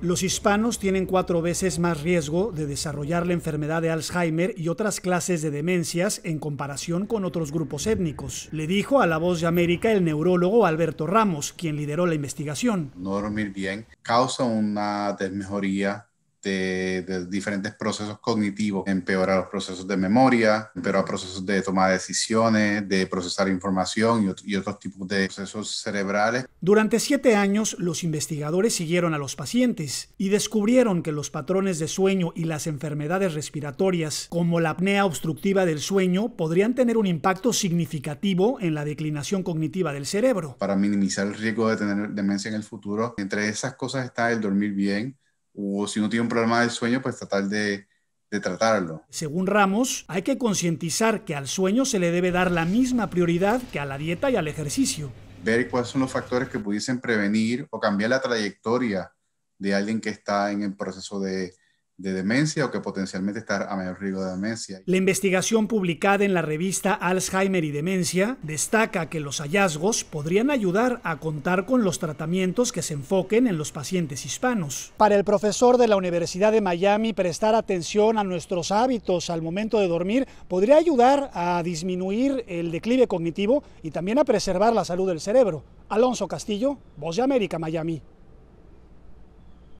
Los hispanos tienen cuatro veces más riesgo de desarrollar la enfermedad de Alzheimer y otras clases de demencias en comparación con otros grupos étnicos, le dijo a La Voz de América el neurólogo Alberto Ramos, quien lideró la investigación. No dormir bien causa una desmejoría de, diferentes procesos cognitivos, empeora los procesos de memoria, empeora procesos de toma de decisiones, de procesar información y, y otros tipos de procesos cerebrales. Durante siete años, los investigadores siguieron a los pacientes y descubrieron que los patrones de sueño y las enfermedades respiratorias, como la apnea obstructiva del sueño, podrían tener un impacto significativo en la declinación cognitiva del cerebro. Para minimizar el riesgo de tener demencia en el futuro, entre esas cosas está el dormir bien, o si uno tiene un problema del sueño, pues tratar de tratarlo. Según Ramos, hay que concientizar que al sueño se le debe dar la misma prioridad que a la dieta y al ejercicio. Ver cuáles son los factores que pudiesen prevenir o cambiar la trayectoria de alguien que está en el proceso de, de demencia o que potencialmente estar a mayor riesgo de demencia. La investigación publicada en la revista Alzheimer y Demencia destaca que los hallazgos podrían ayudar a contar con los tratamientos que se enfoquen en los pacientes hispanos. Para el profesor de la Universidad de Miami, prestar atención a nuestros hábitos al momento de dormir podría ayudar a disminuir el declive cognitivo y también a preservar la salud del cerebro. Alonso Castillo, Voz de América, Miami.